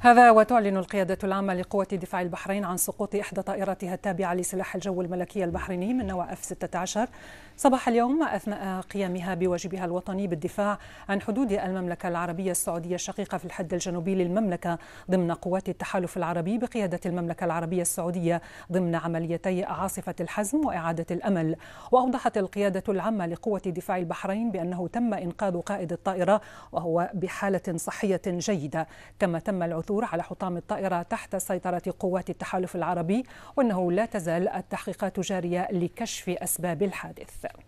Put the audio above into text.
هذا وتعلن القيادة العامة لقوة دفاع البحرين عن سقوط إحدى طائراتها التابعة لسلاح الجو الملكي البحريني من نوع اف 16 صباح اليوم أثناء قيامها بواجبها الوطني بالدفاع عن حدود المملكة العربية السعودية الشقيقة في الحد الجنوبي للمملكة ضمن قوات التحالف العربي بقيادة المملكة العربية السعودية ضمن عمليتي عاصفة الحزم وإعادة الأمل وأوضحت القيادة العامة لقوة دفاع البحرين بأنه تم إنقاذ قائد الطائرة وهو بحالة صحية جيدة كما تم العثور العثور على حطام الطائرة تحت سيطرة قوات التحالف العربي وأنه لا تزال التحقيقات جارية لكشف أسباب الحادث